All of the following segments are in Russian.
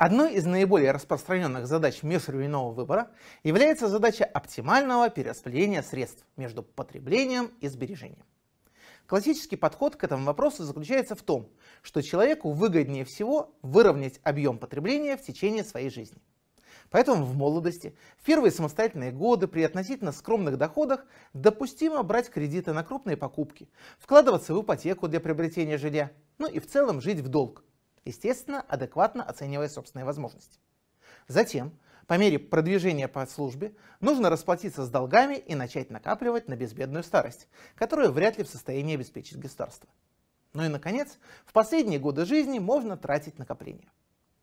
Одной из наиболее распространенных задач межсырьевого выбора является задача оптимального перераспределения средств между потреблением и сбережением. Классический подход к этому вопросу заключается в том, что человеку выгоднее всего выровнять объем потребления в течение своей жизни. Поэтому в молодости, в первые самостоятельные годы при относительно скромных доходах допустимо брать кредиты на крупные покупки, вкладываться в ипотеку для приобретения жилья, ну и в целом жить в долг, естественно, адекватно оценивая собственные возможности. Затем, по мере продвижения по службе, нужно расплатиться с долгами и начать накапливать на безбедную старость, которую вряд ли в состоянии обеспечить государство. Ну и, наконец, в последние годы жизни можно тратить накопления.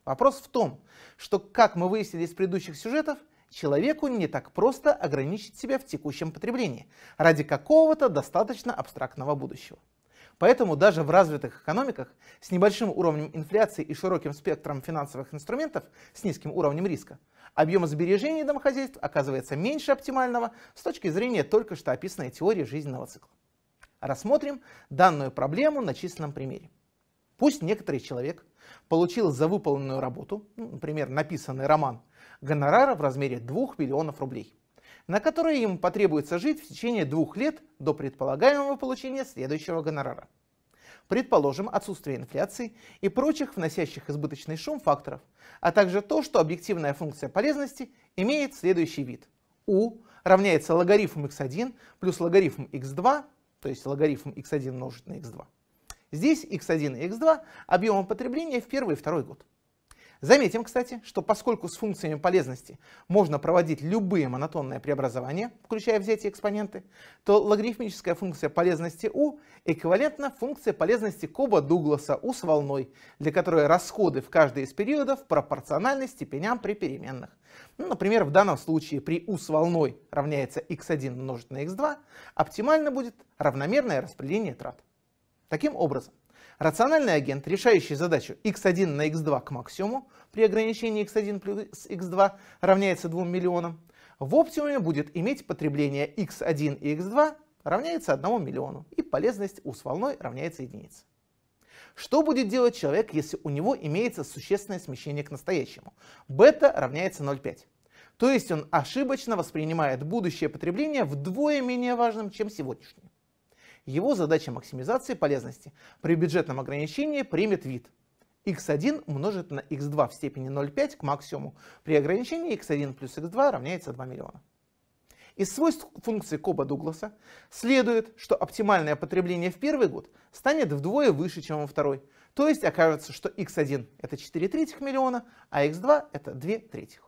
Вопрос в том, что, как мы выяснили из предыдущих сюжетов, человеку не так просто ограничить себя в текущем потреблении ради какого-то достаточно абстрактного будущего. Поэтому даже в развитых экономиках с небольшим уровнем инфляции и широким спектром финансовых инструментов с низким уровнем риска объем сбережений домохозяйств оказывается меньше оптимального с точки зрения только что описанной теории жизненного цикла. Рассмотрим данную проблему на численном примере. Пусть некоторый человек получил за выполненную работу, ну, например, написанный роман, гонорара в размере 2 миллионов рублей – на которые ему потребуется жить в течение двух лет до предполагаемого получения следующего гонорара. Предположим отсутствие инфляции и прочих вносящих избыточный шум факторов, а также то, что объективная функция полезности имеет следующий вид. u равняется логарифм x1 плюс логарифм x2, то есть логарифм x1 умножить на x2. Здесь x1 и x2 объемом потребления в первый и второй год. Заметим, кстати, что поскольку с функциями полезности можно проводить любые монотонные преобразования, включая взятие экспоненты, то логарифмическая функция полезности u эквивалентна функции полезности Коба Дугласа u с волной, для которой расходы в каждый из периодов пропорциональны степеням при переменных. Ну, например, в данном случае при u с волной равняется x1 умножить на x2, оптимально будет равномерное распределение трат. Таким образом, Рациональный агент, решающий задачу x1 на x2 к максимуму при ограничении x1 плюс x2 равняется 2 миллионам, в оптимуме будет иметь потребление x1 и x2 равняется 1 миллиону, и полезность у с волной равняется единице. Что будет делать человек, если у него имеется существенное смещение к настоящему? Бета равняется 0,5. То есть он ошибочно воспринимает будущее потребление вдвое менее важным, чем сегодняшнее. Его задача максимизации полезности при бюджетном ограничении примет вид x1 умножить на x2 в степени 0,5 к максимуму. При ограничении x1 плюс x2 равняется 2 миллиона. Из свойств функции Коба Дугласа следует, что оптимальное потребление в первый год станет вдвое выше, чем во второй. То есть окажется, что x1 это 4 третьих миллиона, а x2 это 2 третьих.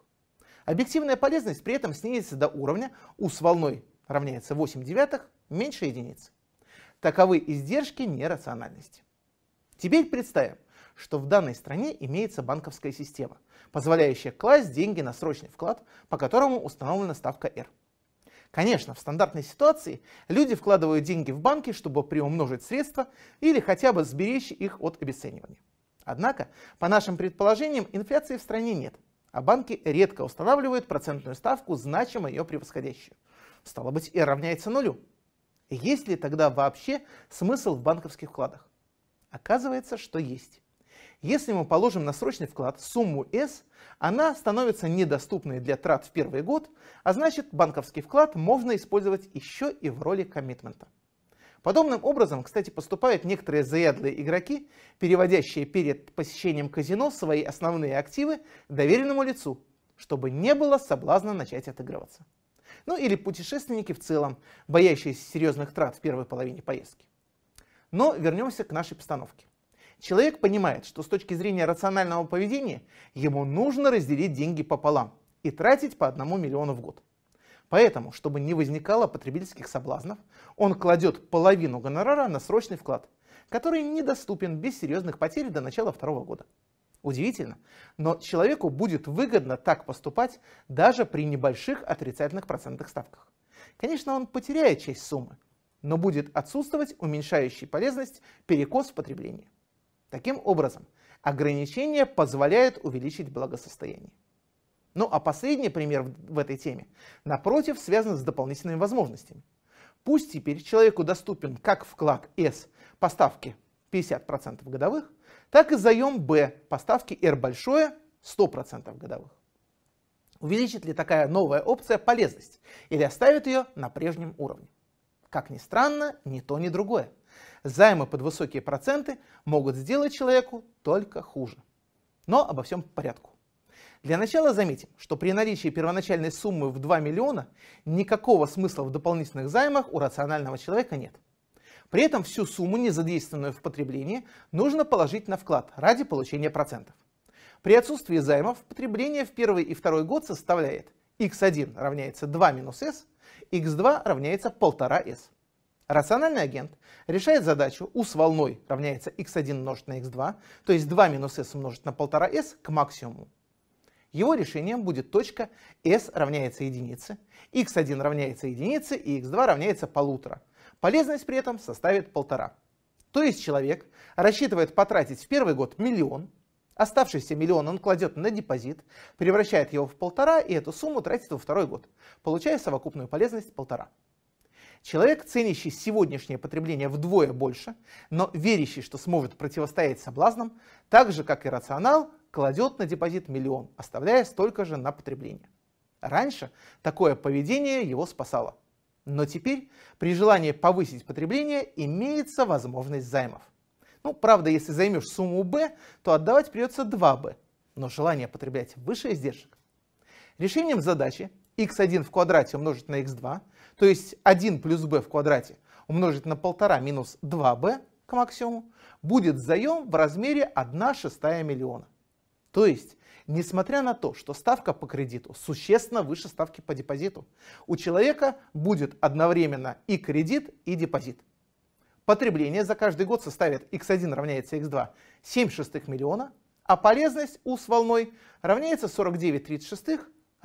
Объективная полезность при этом снизится до уровня u с волной равняется 8 девятых меньше единицы. Таковы издержки нерациональности. Теперь представим, что в данной стране имеется банковская система, позволяющая класть деньги на срочный вклад, по которому установлена ставка R. Конечно, в стандартной ситуации люди вкладывают деньги в банки, чтобы приумножить средства или хотя бы сберечь их от обесценивания. Однако, по нашим предположениям, инфляции в стране нет, а банки редко устанавливают процентную ставку, значимо ее превосходящую. Стало быть, R равняется нулю. Есть ли тогда вообще смысл в банковских вкладах? Оказывается, что есть. Если мы положим на срочный вклад сумму S, она становится недоступной для трат в первый год, а значит банковский вклад можно использовать еще и в роли коммитмента. Подобным образом, кстати, поступают некоторые заядлые игроки, переводящие перед посещением казино свои основные активы доверенному лицу, чтобы не было соблазна начать отыгрываться. Ну или путешественники в целом, боящиеся серьезных трат в первой половине поездки. Но вернемся к нашей постановке. Человек понимает, что с точки зрения рационального поведения ему нужно разделить деньги пополам и тратить по одному миллиону в год. Поэтому, чтобы не возникало потребительских соблазнов, он кладет половину гонорара на срочный вклад, который недоступен без серьезных потерь до начала второго года. Удивительно, но человеку будет выгодно так поступать даже при небольших отрицательных процентных ставках. Конечно, он потеряет часть суммы, но будет отсутствовать уменьшающий полезность перекос в потреблении. Таким образом, ограничение позволяет увеличить благосостояние. Ну а последний пример в этой теме, напротив, связан с дополнительными возможностями. Пусть теперь человеку доступен как вклад S по ставке 50% годовых, так и заем Б по ставке R большое 100% годовых. Увеличит ли такая новая опция полезность или оставит ее на прежнем уровне? Как ни странно, ни то, ни другое. Займы под высокие проценты могут сделать человеку только хуже. Но обо всем по порядку. Для начала заметим, что при наличии первоначальной суммы в 2 миллиона никакого смысла в дополнительных займах у рационального человека нет. При этом всю сумму, не задействованную в потреблении, нужно положить на вклад ради получения процентов. При отсутствии займов потребление в первый и второй год составляет x1 равняется 2 минус s, x2 равняется 1,5s. Рациональный агент решает задачу u с волной равняется x1 умножить на x2, то есть 2 минус s умножить на 1,5s к максимуму. Его решением будет точка s равняется единице, x1 равняется единице и x2 равняется полутора. Полезность при этом составит полтора. То есть человек рассчитывает потратить в первый год миллион, оставшийся миллион он кладет на депозит, превращает его в полтора и эту сумму тратит во второй год, получая совокупную полезность полтора. Человек, ценящий сегодняшнее потребление вдвое больше, но верящий, что сможет противостоять соблазнам, так же, как и рационал, кладет на депозит миллион, оставляя столько же на потребление. Раньше такое поведение его спасало. Но теперь при желании повысить потребление имеется возможность займов. Ну, правда, если займешь сумму B, то отдавать придется 2B, но желание потреблять выше издержек. Решением задачи x1 в квадрате умножить на x2, то есть 1 плюс b в квадрате умножить на 1,5 минус 2b к максимуму, будет заем в размере 1 шестая миллиона. То есть, несмотря на то, что ставка по кредиту существенно выше ставки по депозиту, у человека будет одновременно и кредит, и депозит. Потребление за каждый год составит x1 равняется x2 7 шестых миллиона, а полезность у с волной равняется 49 36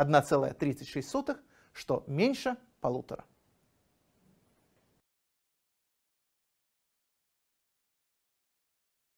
1,36, что меньше полутора.